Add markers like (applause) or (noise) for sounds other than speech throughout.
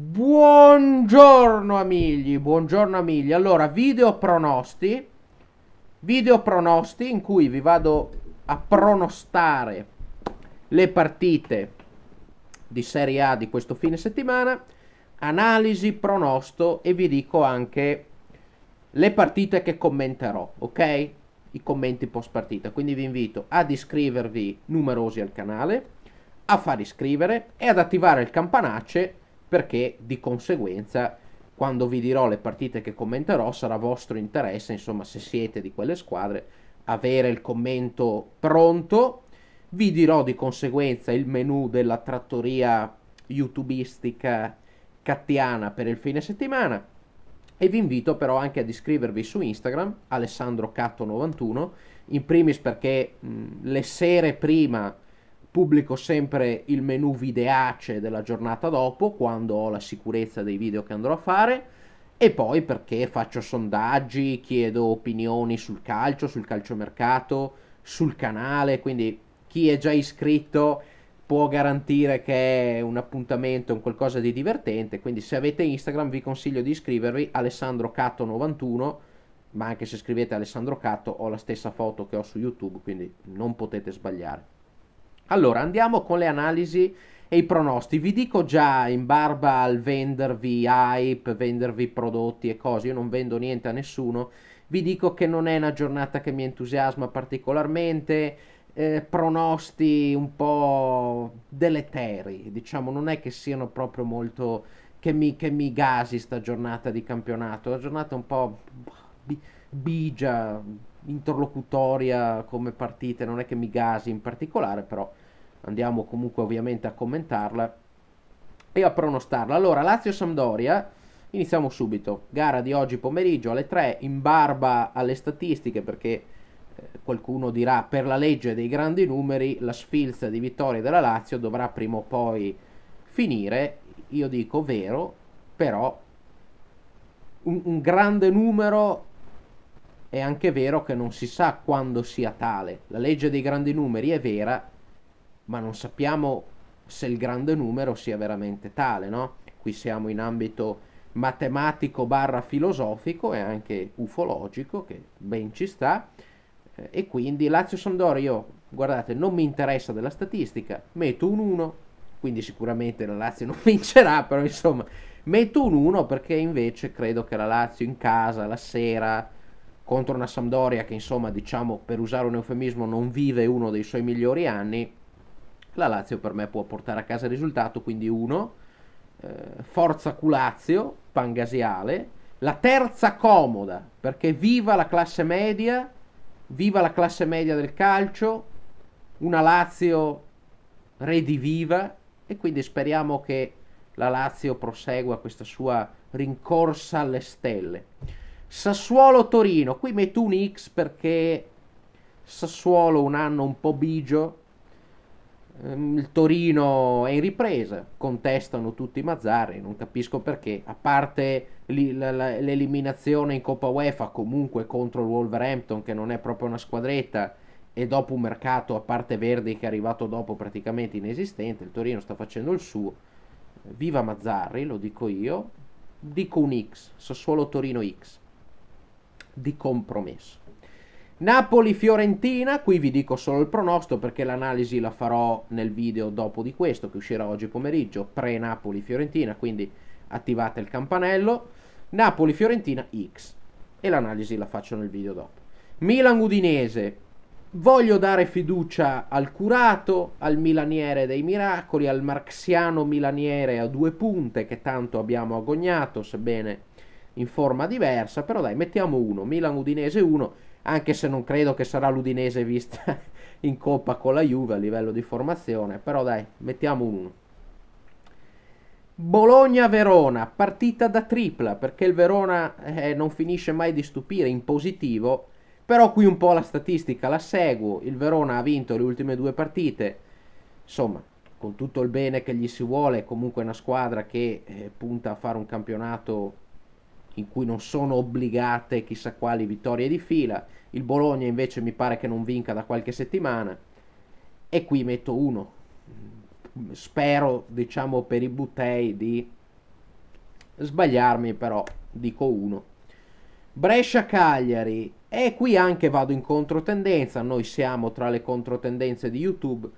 Buongiorno amigli, buongiorno amigli. Allora, video pronosti. Video pronosti in cui vi vado a pronostare le partite di Serie A di questo fine settimana. Analisi, pronosto e vi dico anche le partite che commenterò, ok? I commenti post partita. Quindi vi invito ad iscrivervi numerosi al canale, a far iscrivere e ad attivare il campanacce perché di conseguenza quando vi dirò le partite che commenterò sarà vostro interesse, insomma se siete di quelle squadre, avere il commento pronto. Vi dirò di conseguenza il menu della trattoria youtubistica cattiana per il fine settimana e vi invito però anche ad iscrivervi su Instagram alessandrocatto91 in primis perché mh, le sere prima Pubblico sempre il menu videace della giornata dopo, quando ho la sicurezza dei video che andrò a fare. E poi perché faccio sondaggi, chiedo opinioni sul calcio, sul calciomercato, sul canale. Quindi chi è già iscritto può garantire che è un appuntamento, un qualcosa di divertente. Quindi se avete Instagram vi consiglio di iscrivervi alessandrocatto 91, ma anche se scrivete alessandrocatto ho la stessa foto che ho su YouTube, quindi non potete sbagliare. Allora, andiamo con le analisi e i pronosti. Vi dico già in barba al vendervi hype, vendervi prodotti e cose, io non vendo niente a nessuno. Vi dico che non è una giornata che mi entusiasma particolarmente. Eh, pronosti un po' deleteri, diciamo, non è che siano proprio molto che mi, che mi gasi sta giornata di campionato. È una giornata un po' bigia, interlocutoria come partita, non è che mi gasi in particolare, però andiamo comunque ovviamente a commentarla e a pronostarla. Allora, Lazio-Sampdoria, iniziamo subito. Gara di oggi pomeriggio alle 3, in barba alle statistiche perché eh, qualcuno dirà per la legge dei grandi numeri la sfilza di vittoria della Lazio dovrà prima o poi finire, io dico vero, però un, un grande numero è anche vero che non si sa quando sia tale. La legge dei grandi numeri è vera, ma non sappiamo se il grande numero sia veramente tale, no? Qui siamo in ambito matematico barra filosofico e anche ufologico, che ben ci sta. Eh, e quindi Lazio Sondoro, io guardate, non mi interessa della statistica, metto un 1, quindi sicuramente la Lazio non (laughs) vincerà, però insomma, metto un 1 perché invece credo che la Lazio in casa, la sera, contro una Sampdoria che insomma diciamo per usare un eufemismo non vive uno dei suoi migliori anni la Lazio per me può portare a casa il risultato quindi 1 eh, Forza Culazio Pangasiale la terza comoda perché viva la classe media viva la classe media del calcio una Lazio rediviva e quindi speriamo che la Lazio prosegua questa sua rincorsa alle stelle Sassuolo-Torino, qui metto un X perché Sassuolo un anno un po' bigio, ehm, il Torino è in ripresa, contestano tutti i Mazzarri, non capisco perché, a parte l'eliminazione in Coppa UEFA comunque contro il Wolverhampton che non è proprio una squadretta e dopo un mercato a parte Verdi che è arrivato dopo praticamente inesistente, il Torino sta facendo il suo. Viva Mazzarri, lo dico io, dico un X, Sassuolo Torino X di compromesso. Napoli-Fiorentina, qui vi dico solo il pronosto perché l'analisi la farò nel video dopo di questo che uscirà oggi pomeriggio, pre-Napoli-Fiorentina, quindi attivate il campanello. Napoli-Fiorentina X e l'analisi la faccio nel video dopo. Milan-Udinese, voglio dare fiducia al curato, al milaniere dei miracoli, al marxiano milaniere a due punte che tanto abbiamo agognato, sebbene in forma diversa, però dai, mettiamo uno, Milan-Udinese 1, anche se non credo che sarà l'Udinese vista (laughs) in coppa con la Juve a livello di formazione, però dai, mettiamo uno. Bologna-Verona, partita da tripla, perché il Verona eh, non finisce mai di stupire in positivo, però qui un po' la statistica la seguo, il Verona ha vinto le ultime due partite, insomma, con tutto il bene che gli si vuole, comunque è una squadra che eh, punta a fare un campionato in cui non sono obbligate chissà quali vittorie di fila. Il Bologna invece mi pare che non vinca da qualche settimana e qui metto uno. Spero, diciamo, per i buttei di sbagliarmi, però dico uno. Brescia-Cagliari e qui anche vado in controtendenza, noi siamo tra le controtendenze di YouTube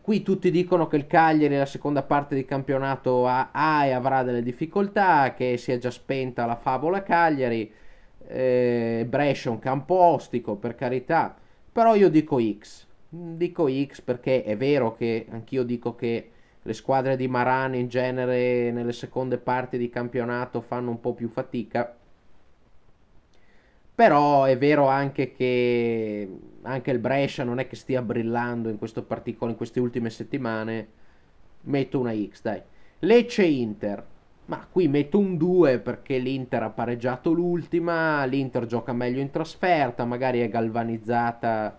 qui tutti dicono che il Cagliari la seconda parte di campionato ha, ha, e avrà delle difficoltà, che si è già spenta la favola Cagliari, eh, Brescia un campo ostico per carità, però io dico X, dico X perché è vero che anch'io dico che le squadre di Marani in genere nelle seconde parti di campionato fanno un po' più fatica, però è vero anche che anche il Brescia non è che stia brillando in, particolo, in queste ultime settimane. Metto una X, dai. Lecce-Inter. Ma qui metto un 2 perché l'Inter ha pareggiato l'ultima, l'Inter gioca meglio in trasferta, magari è galvanizzata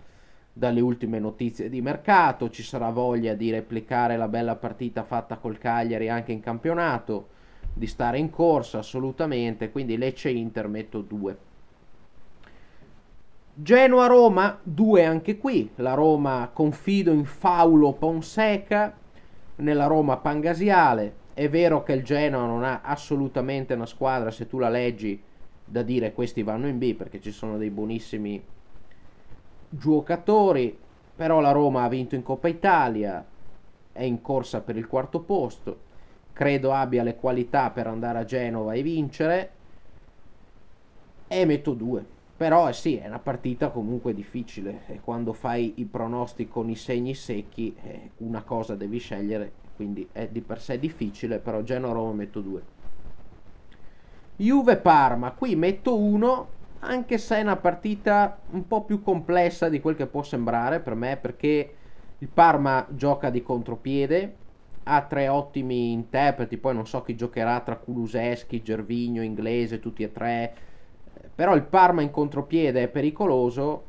dalle ultime notizie di mercato, ci sarà voglia di replicare la bella partita fatta col Cagliari anche in campionato, di stare in corsa assolutamente, quindi Lecce Inter metto 2. Genoa-Roma, 2 anche qui, la Roma confido in Faulo Ponseca, nella Roma Pangasiale, è vero che il Genoa non ha assolutamente una squadra, se tu la leggi, da dire questi vanno in B perché ci sono dei buonissimi giocatori, però la Roma ha vinto in Coppa Italia, è in corsa per il quarto posto, credo abbia le qualità per andare a Genova e vincere, e metto 2. Però eh, sì, è una partita comunque difficile e quando fai i pronosti con i segni secchi eh, una cosa devi scegliere, quindi è di per sé difficile, però Genoa-Roma metto 2. Juve-Parma, qui metto 1 anche se è una partita un po' più complessa di quel che può sembrare per me perché il Parma gioca di contropiede, ha tre ottimi interpreti, poi non so chi giocherà tra Kuluseschi, Gervigno, Inglese, tutti e tre però il Parma in contropiede è pericoloso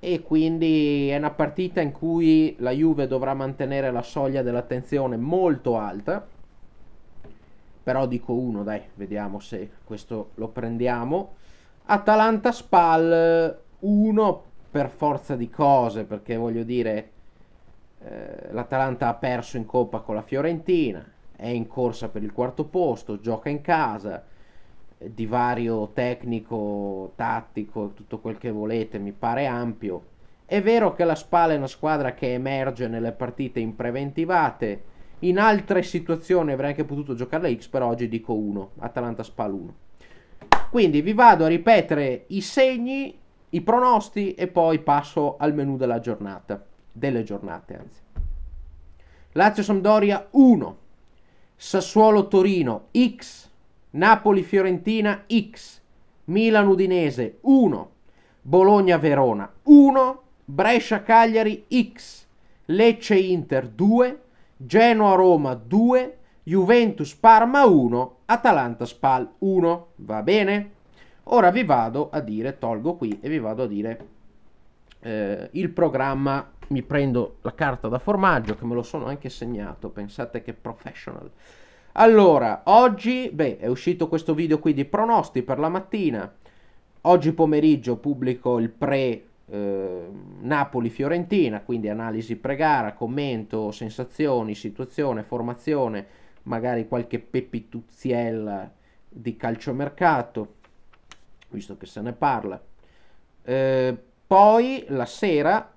e quindi è una partita in cui la Juve dovrà mantenere la soglia dell'attenzione molto alta. Però dico uno, dai, vediamo se questo lo prendiamo. Atalanta Spal 1 per forza di cose, perché voglio dire eh, l'Atalanta ha perso in coppa con la Fiorentina, è in corsa per il quarto posto, gioca in casa divario tecnico, tattico, tutto quel che volete, mi pare ampio. È vero che la Spal è una squadra che emerge nelle partite impreventivate, in altre situazioni avrei anche potuto giocare la X, però oggi dico 1, Atalanta Spal 1. Quindi vi vado a ripetere i segni, i pronosti e poi passo al menu della giornata, delle giornate anzi. Lazio Sampdoria 1, Sassuolo Torino X, Napoli-Fiorentina X, Milan-Udinese 1, Bologna-Verona 1, Brescia-Cagliari X, Lecce-Inter 2, Genoa-Roma 2, Juventus-Parma 1, Atalanta-Spal 1, va bene? Ora vi vado a dire, tolgo qui e vi vado a dire eh, il programma, mi prendo la carta da formaggio che me lo sono anche segnato, pensate che professional. Allora, oggi, beh, è uscito questo video qui di pronosti per la mattina. Oggi pomeriggio pubblico il pre eh, Napoli-Fiorentina, quindi analisi pre-gara, commento, sensazioni, situazione, formazione, magari qualche pepituzziella di calciomercato, visto che se ne parla. Eh, poi la sera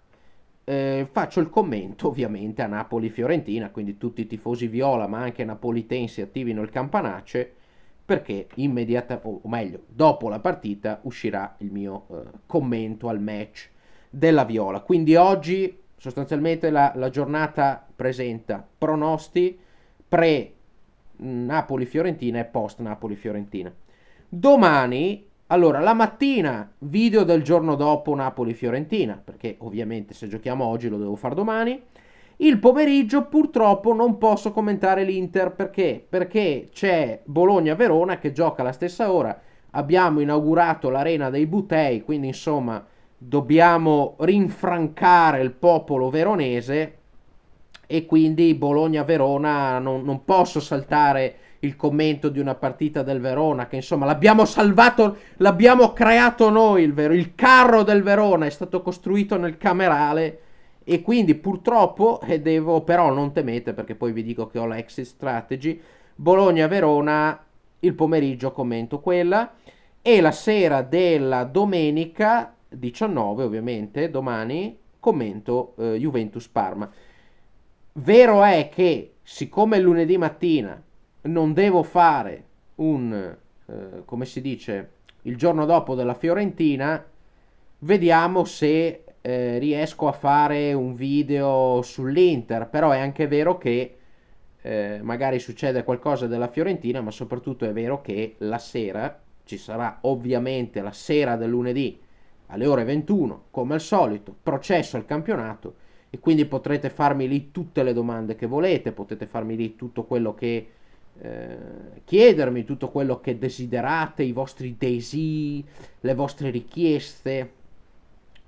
eh, faccio il commento ovviamente a Napoli-Fiorentina, quindi tutti i tifosi viola ma anche napolitensi attivino il campanace perché immediatamente, o meglio, dopo la partita uscirà il mio eh, commento al match della viola. Quindi oggi sostanzialmente la, la giornata presenta pronosti pre Napoli-Fiorentina e post Napoli-Fiorentina. Domani allora, la mattina video del giorno dopo Napoli-Fiorentina, perché ovviamente se giochiamo oggi lo devo fare domani. Il pomeriggio purtroppo non posso commentare l'Inter perché? Perché c'è Bologna-Verona che gioca alla stessa ora. Abbiamo inaugurato l'arena dei Butei, quindi insomma dobbiamo rinfrancare il popolo veronese e quindi Bologna-Verona non, non posso saltare il commento di una partita del Verona, che insomma l'abbiamo salvato, l'abbiamo creato noi il, Ver- il carro del Verona è stato costruito nel camerale e quindi purtroppo, e devo però non temete perché poi vi dico che ho l'exit strategy, Bologna-Verona il pomeriggio commento quella e la sera della domenica 19 ovviamente, domani, commento eh, Juventus-Parma. Vero è che siccome lunedì mattina non devo fare un, eh, come si dice, il giorno dopo della Fiorentina, vediamo se eh, riesco a fare un video sull'Inter, però è anche vero che eh, magari succede qualcosa della Fiorentina, ma soprattutto è vero che la sera ci sarà ovviamente la sera del lunedì alle ore 21, come al solito, processo al campionato e quindi potrete farmi lì tutte le domande che volete, potete farmi lì tutto quello che eh, chiedermi tutto quello che desiderate, i vostri desi, le vostre richieste,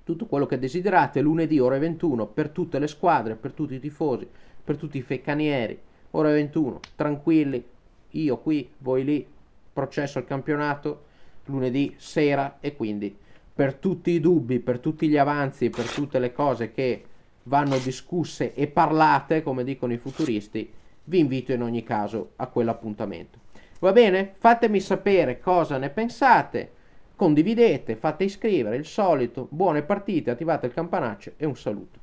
tutto quello che desiderate lunedì ore 21 per tutte le squadre, per tutti i tifosi, per tutti i feccanieri, ore 21, tranquilli, io qui, voi lì, processo al campionato lunedì sera e quindi per tutti i dubbi, per tutti gli avanzi, per tutte le cose che vanno discusse e parlate, come dicono i futuristi, vi invito in ogni caso a quell'appuntamento. Va bene? Fatemi sapere cosa ne pensate, condividete, fate iscrivere, il solito, buone partite, attivate il campanaccio e un saluto.